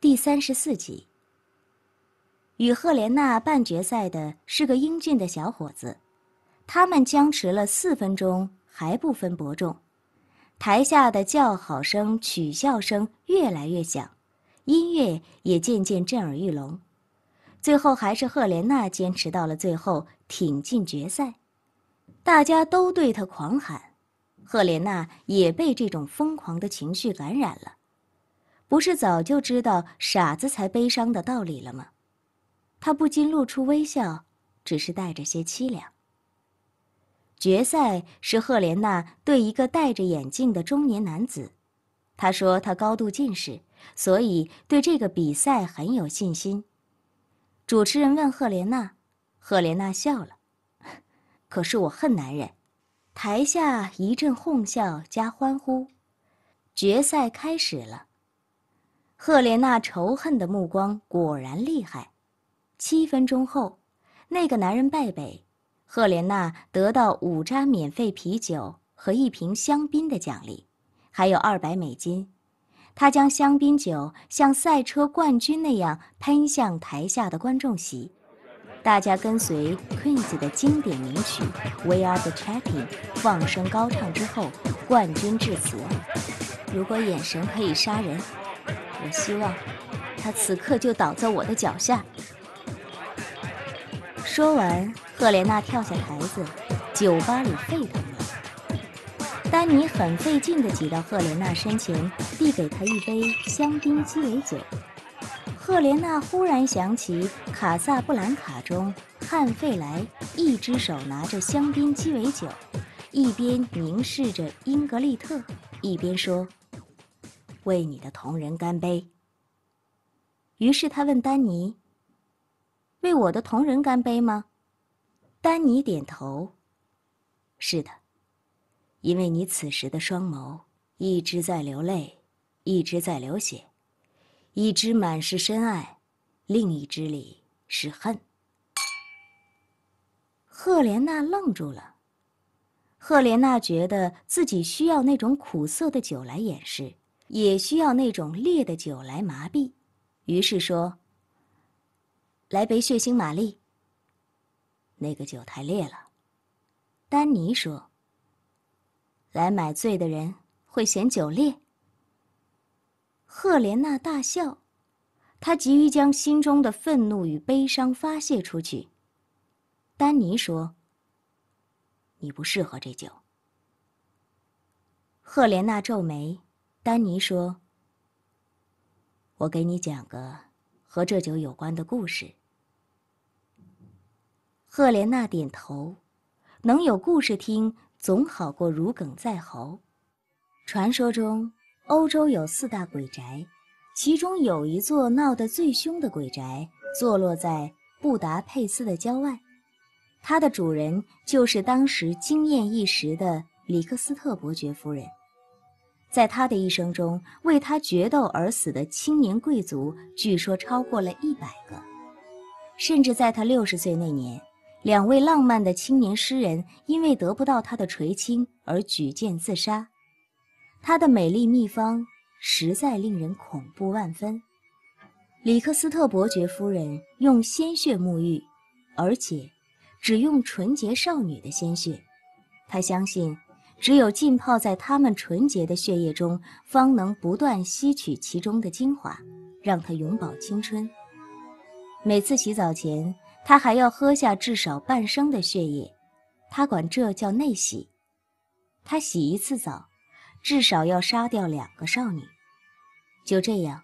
第三十四集，与赫莲娜半决赛的是个英俊的小伙子，他们僵持了四分钟还不分伯仲，台下的叫好声、取笑声越来越响，音乐也渐渐震耳欲聋，最后还是赫莲娜坚持到了最后，挺进决赛，大家都对她狂喊，赫莲娜也被这种疯狂的情绪感染了。不是早就知道傻子才悲伤的道理了吗？他不禁露出微笑，只是带着些凄凉。决赛是赫莲娜对一个戴着眼镜的中年男子，他说他高度近视，所以对这个比赛很有信心。主持人问赫莲娜，赫莲娜笑了，可是我恨男人。台下一阵哄笑加欢呼，决赛开始了。赫莲娜仇恨的目光果然厉害。七分钟后，那个男人败北，赫莲娜得到五扎免费啤酒和一瓶香槟的奖励，还有二百美金。她将香槟酒像赛车冠军那样喷向台下的观众席，大家跟随 Queen 的经典名曲《We Are the c h a m p i o n 放声高唱之后，冠军致辞：“如果眼神可以杀人。”我希望他此刻就倒在我的脚下。说完，赫莲娜跳下台子，酒吧里沸腾了。丹尼很费劲地挤到赫莲娜身前，递给她一杯香槟鸡尾酒。赫莲娜忽然想起《卡萨布兰卡》中汉费莱，一只手拿着香槟鸡尾酒，一边凝视着英格丽特，一边说。为你的同仁干杯。于是他问丹尼：“为我的同仁干杯吗？”丹尼点头：“是的，因为你此时的双眸一直在流泪，一直在流血，一只满是深爱，另一只里是恨。”赫莲娜愣住了。赫莲娜觉得自己需要那种苦涩的酒来掩饰。也需要那种烈的酒来麻痹，于是说：“来杯血腥玛丽。”那个酒太烈了，丹尼说：“来买醉的人会嫌酒烈。”赫莲娜大笑，她急于将心中的愤怒与悲伤发泄出去。丹尼说：“你不适合这酒。”赫莲娜皱眉。丹尼说：“我给你讲个和这酒有关的故事。”赫莲娜点头，能有故事听总好过如鲠在喉。传说中，欧洲有四大鬼宅，其中有一座闹得最凶的鬼宅，坐落在布达佩斯的郊外。它的主人就是当时惊艳一时的里克斯特伯爵夫人。在他的一生中，为他决斗而死的青年贵族据说超过了一百个，甚至在他六十岁那年，两位浪漫的青年诗人因为得不到他的垂青而举剑自杀。他的美丽秘方实在令人恐怖万分。里克斯特伯爵夫人用鲜血沐浴，而且只用纯洁少女的鲜血。他相信。只有浸泡在他们纯洁的血液中，方能不断吸取其中的精华，让他永葆青春。每次洗澡前，他还要喝下至少半升的血液，他管这叫内洗。他洗一次澡，至少要杀掉两个少女。就这样，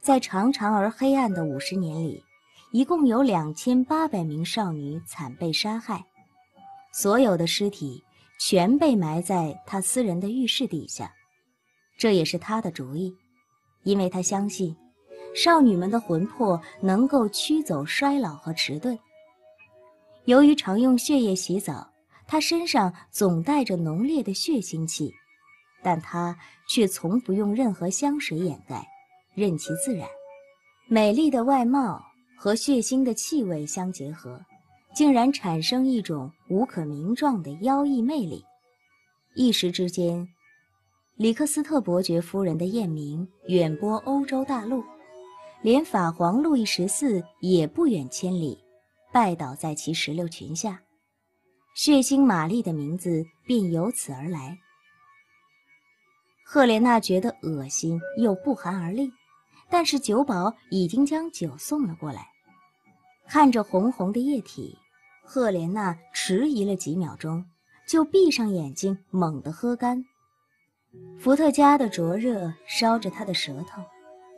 在长长而黑暗的五十年里，一共有两千八百名少女惨被杀害，所有的尸体。全被埋在他私人的浴室底下，这也是他的主意，因为他相信少女们的魂魄能够驱走衰老和迟钝。由于常用血液洗澡，她身上总带着浓烈的血腥气，但她却从不用任何香水掩盖，任其自然。美丽的外貌和血腥的气味相结合。竟然产生一种无可名状的妖异魅力，一时之间，里克斯特伯爵夫人的艳名远播欧洲大陆，连法皇路易十四也不远千里，拜倒在其石榴裙下，血腥玛丽的名字便由此而来。赫莲娜觉得恶心又不寒而栗，但是酒保已经将酒送了过来，看着红红的液体。赫莲娜迟疑了几秒钟，就闭上眼睛，猛地喝干。伏特加的灼热烧着她的舌头，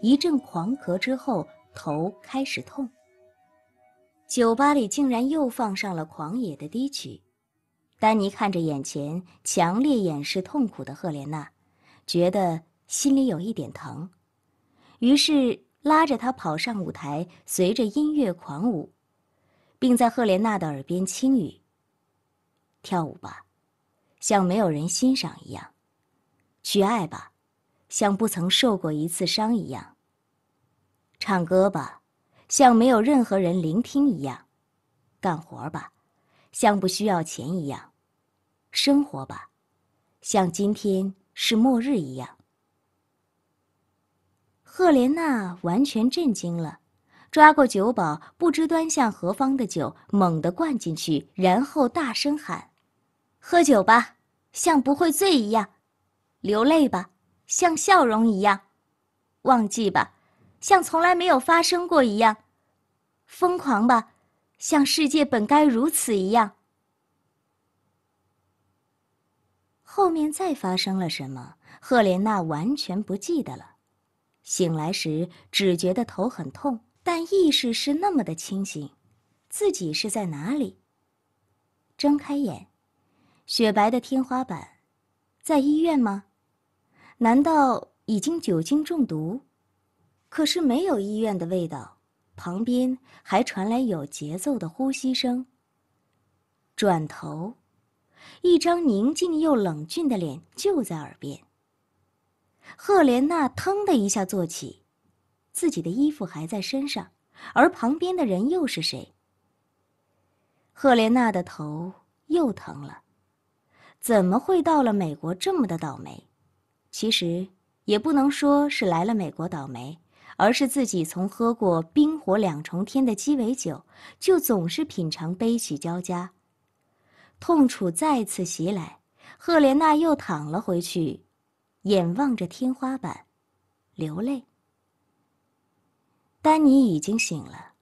一阵狂咳之后，头开始痛。酒吧里竟然又放上了狂野的低曲。丹尼看着眼前强烈掩饰痛苦的赫莲娜，觉得心里有一点疼，于是拉着她跑上舞台，随着音乐狂舞。并在赫莲娜的耳边轻语：“跳舞吧，像没有人欣赏一样；去爱吧，像不曾受过一次伤一样；唱歌吧，像没有任何人聆听一样；干活吧，像不需要钱一样；生活吧，像今天是末日一样。”赫莲娜完全震惊了。抓过酒保不知端向何方的酒，猛地灌进去，然后大声喊：“喝酒吧，像不会醉一样；流泪吧，像笑容一样；忘记吧，像从来没有发生过一样；疯狂吧，像世界本该如此一样。”后面再发生了什么，赫莲娜完全不记得了。醒来时只觉得头很痛。但意识是那么的清醒，自己是在哪里？睁开眼，雪白的天花板，在医院吗？难道已经酒精中毒？可是没有医院的味道，旁边还传来有节奏的呼吸声。转头，一张宁静又冷峻的脸就在耳边。赫莲娜腾的一下坐起。自己的衣服还在身上，而旁边的人又是谁？赫莲娜的头又疼了，怎么会到了美国这么的倒霉？其实也不能说是来了美国倒霉，而是自己从喝过冰火两重天的鸡尾酒，就总是品尝悲喜交加。痛楚再次袭来，赫莲娜又躺了回去，眼望着天花板，流泪。丹尼已经醒了，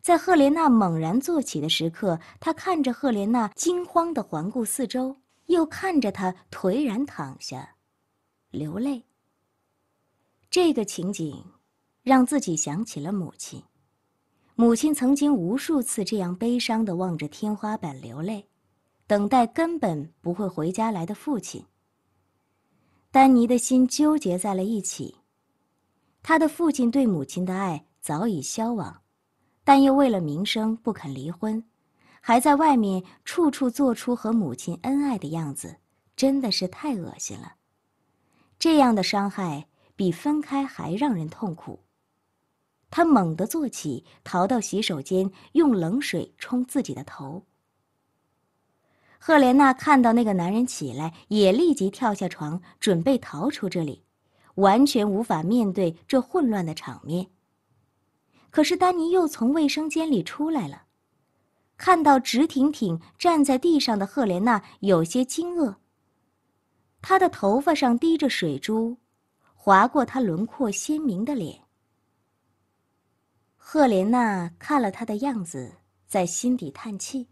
在赫莲娜猛然坐起的时刻，他看着赫莲娜惊慌的环顾四周，又看着她颓然躺下，流泪。这个情景，让自己想起了母亲，母亲曾经无数次这样悲伤的望着天花板流泪，等待根本不会回家来的父亲。丹尼的心纠结在了一起，他的父亲对母亲的爱。早已消亡，但又为了名声不肯离婚，还在外面处处做出和母亲恩爱的样子，真的是太恶心了。这样的伤害比分开还让人痛苦。他猛地坐起，逃到洗手间，用冷水冲自己的头。赫莲娜看到那个男人起来，也立即跳下床，准备逃出这里，完全无法面对这混乱的场面。可是丹尼又从卫生间里出来了，看到直挺挺站在地上的赫莲娜，有些惊愕。她的头发上滴着水珠，划过她轮廓鲜明的脸。赫莲娜看了她的样子，在心底叹气。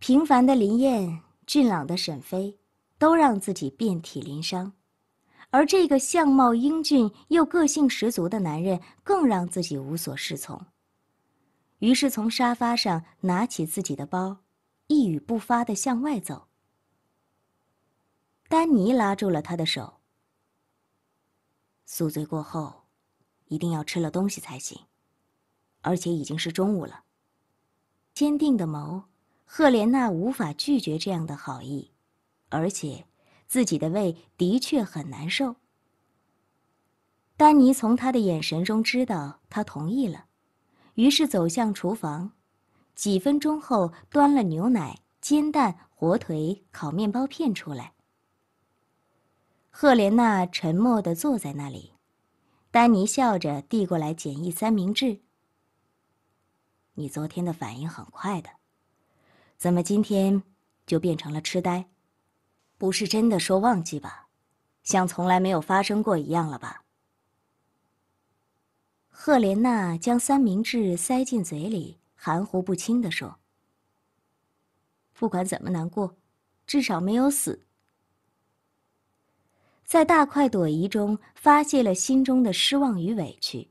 平凡的林燕，俊朗的沈飞，都让自己遍体鳞伤。而这个相貌英俊又个性十足的男人更让自己无所适从。于是从沙发上拿起自己的包，一语不发地向外走。丹尼拉住了他的手。宿醉过后，一定要吃了东西才行，而且已经是中午了。坚定的眸，赫莲娜无法拒绝这样的好意，而且。自己的胃的确很难受。丹尼从他的眼神中知道他同意了，于是走向厨房，几分钟后端了牛奶、煎蛋、火腿、烤面包片出来。赫莲娜沉默地坐在那里，丹尼笑着递过来简易三明治。“你昨天的反应很快的，怎么今天就变成了痴呆？”不是真的说忘记吧，像从来没有发生过一样了吧？赫莲娜将三明治塞进嘴里，含糊不清地说：“不管怎么难过，至少没有死。”在大快朵颐中发泄了心中的失望与委屈。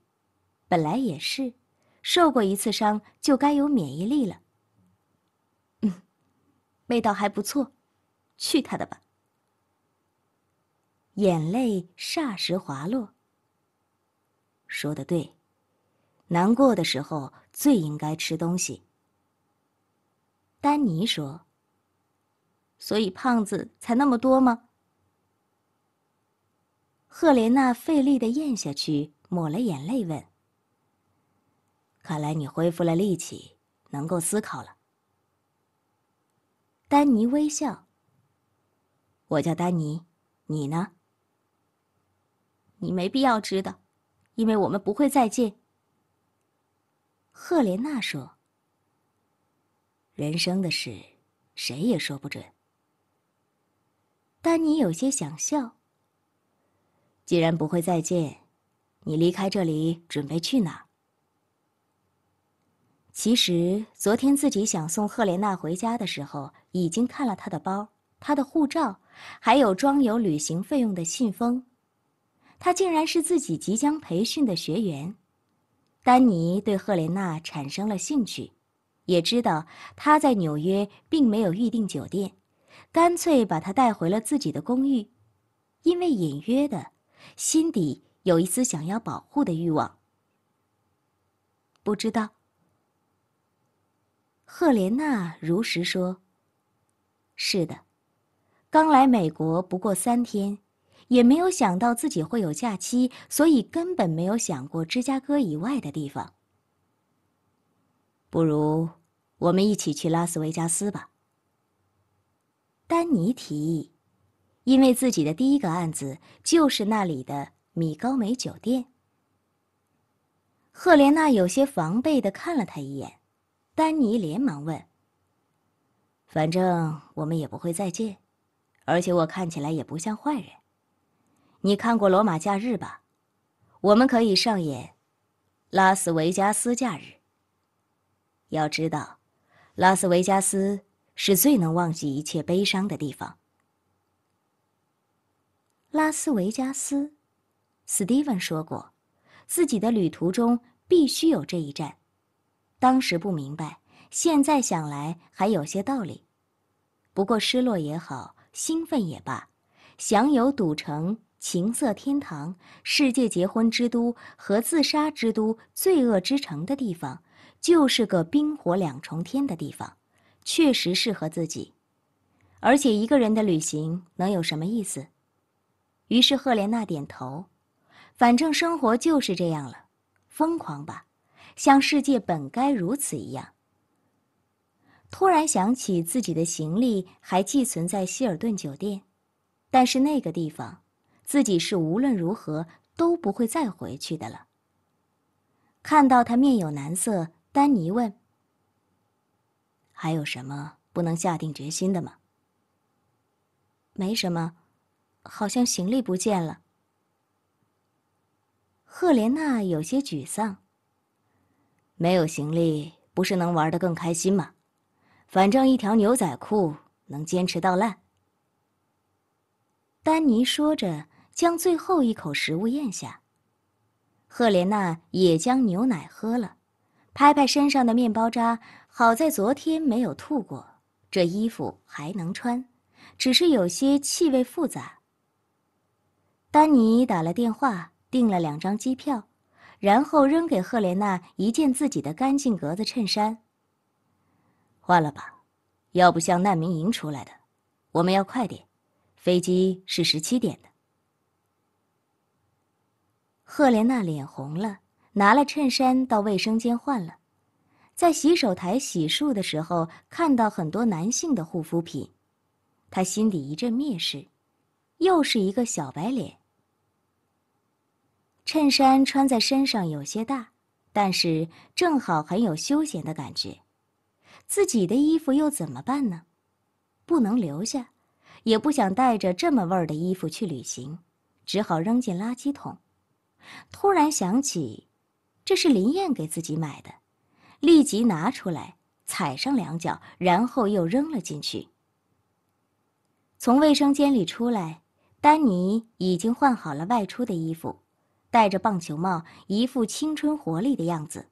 本来也是，受过一次伤就该有免疫力了。嗯，味道还不错。去他的吧！眼泪霎时滑落。说的对，难过的时候最应该吃东西。丹尼说：“所以胖子才那么多吗？”赫莲娜费力的咽下去，抹了眼泪问：“看来你恢复了力气，能够思考了。”丹尼微笑。我叫丹尼，你呢？你没必要知道，因为我们不会再见。赫莲娜说：“人生的事，谁也说不准。”丹尼有些想笑。既然不会再见，你离开这里准备去哪？其实昨天自己想送赫莲娜回家的时候，已经看了她的包，她的护照。还有装有旅行费用的信封，他竟然是自己即将培训的学员。丹尼对赫莲娜产生了兴趣，也知道她在纽约并没有预订酒店，干脆把她带回了自己的公寓，因为隐约的，心底有一丝想要保护的欲望。不知道。赫莲娜如实说：“是的。”刚来美国不过三天，也没有想到自己会有假期，所以根本没有想过芝加哥以外的地方。不如，我们一起去拉斯维加斯吧。丹尼提议，因为自己的第一个案子就是那里的米高梅酒店。赫莲娜有些防备的看了他一眼，丹尼连忙问：“反正我们也不会再见。”而且我看起来也不像坏人。你看过《罗马假日》吧？我们可以上演《拉斯维加斯假日》。要知道，拉斯维加斯是最能忘记一切悲伤的地方。拉斯维加斯，斯蒂文说过，自己的旅途中必须有这一站。当时不明白，现在想来还有些道理。不过失落也好。兴奋也罢，享有赌城、情色天堂、世界结婚之都和自杀之都、罪恶之城的地方，就是个冰火两重天的地方，确实适合自己。而且一个人的旅行能有什么意思？于是赫莲娜点头，反正生活就是这样了，疯狂吧，像世界本该如此一样。突然想起自己的行李还寄存在希尔顿酒店，但是那个地方，自己是无论如何都不会再回去的了。看到他面有难色，丹尼问：“还有什么不能下定决心的吗？”“没什么，好像行李不见了。”赫莲娜有些沮丧。“没有行李，不是能玩得更开心吗？”反正一条牛仔裤能坚持到烂。丹尼说着，将最后一口食物咽下。赫莲娜也将牛奶喝了，拍拍身上的面包渣。好在昨天没有吐过，这衣服还能穿，只是有些气味复杂。丹尼打了电话，订了两张机票，然后扔给赫莲娜一件自己的干净格子衬衫。换了吧，要不像难民营出来的，我们要快点，飞机是十七点的。赫莲娜脸红了，拿了衬衫到卫生间换了，在洗手台洗漱的时候，看到很多男性的护肤品，她心底一阵蔑视，又是一个小白脸。衬衫穿在身上有些大，但是正好很有休闲的感觉。自己的衣服又怎么办呢？不能留下，也不想带着这么味儿的衣服去旅行，只好扔进垃圾桶。突然想起，这是林燕给自己买的，立即拿出来踩上两脚，然后又扔了进去。从卫生间里出来，丹尼已经换好了外出的衣服，戴着棒球帽，一副青春活力的样子。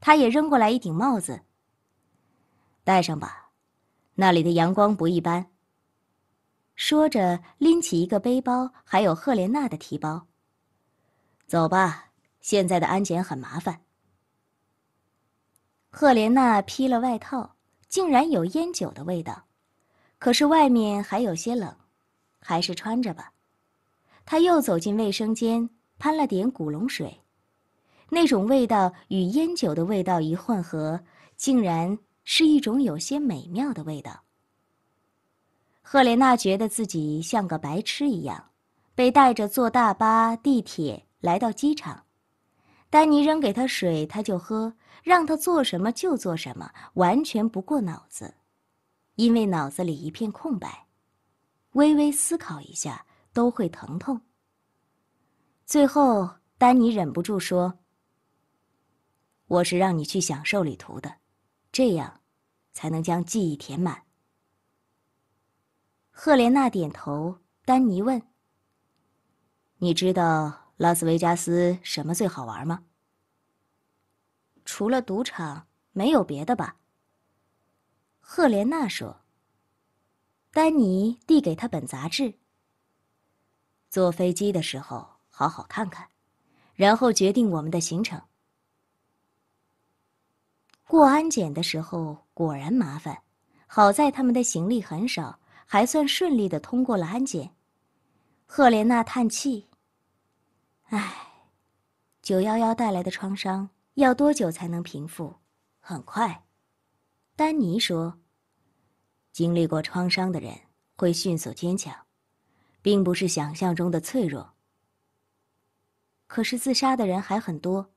他也扔过来一顶帽子。带上吧，那里的阳光不一般。说着，拎起一个背包，还有赫莲娜的提包。走吧，现在的安检很麻烦。赫莲娜披了外套，竟然有烟酒的味道，可是外面还有些冷，还是穿着吧。她又走进卫生间，喷了点古龙水，那种味道与烟酒的味道一混合，竟然……是一种有些美妙的味道。赫莲娜觉得自己像个白痴一样，被带着坐大巴、地铁来到机场。丹尼扔给她水，她就喝；让她做什么就做什么，完全不过脑子，因为脑子里一片空白，微微思考一下都会疼痛。最后，丹尼忍不住说：“我是让你去享受旅途的。”这样，才能将记忆填满。赫莲娜点头。丹尼问：“你知道拉斯维加斯什么最好玩吗？”除了赌场，没有别的吧。赫莲娜说。丹尼递给他本杂志。坐飞机的时候好好看看，然后决定我们的行程。过安检的时候果然麻烦，好在他们的行李很少，还算顺利的通过了安检。赫莲娜叹气：“唉，九幺幺带来的创伤要多久才能平复？”“很快。”丹尼说，“经历过创伤的人会迅速坚强，并不是想象中的脆弱。”“可是自杀的人还很多。”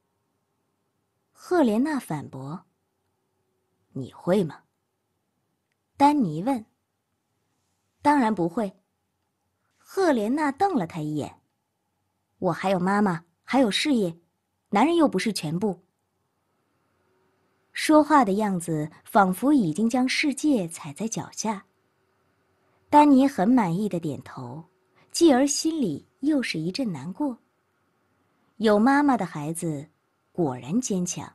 赫莲娜反驳。你会吗？丹尼问。当然不会。赫莲娜瞪了他一眼。我还有妈妈，还有事业，男人又不是全部。说话的样子仿佛已经将世界踩在脚下。丹尼很满意的点头，继而心里又是一阵难过。有妈妈的孩子，果然坚强。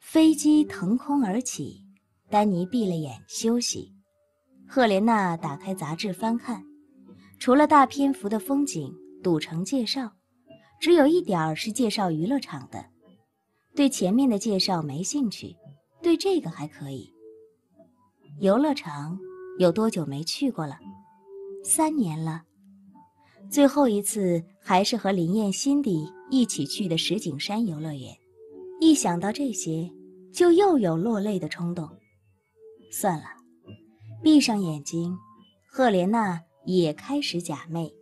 飞机腾空而起，丹尼闭了眼休息。赫莲娜打开杂志翻看，除了大篇幅的风景、赌城介绍，只有一点儿是介绍娱乐场的。对前面的介绍没兴趣，对这个还可以。游乐场有多久没去过了？三年了。最后一次还是和林燕、辛迪一起去的石景山游乐园。一想到这些，就又有落泪的冲动。算了，闭上眼睛，赫莲娜也开始假寐。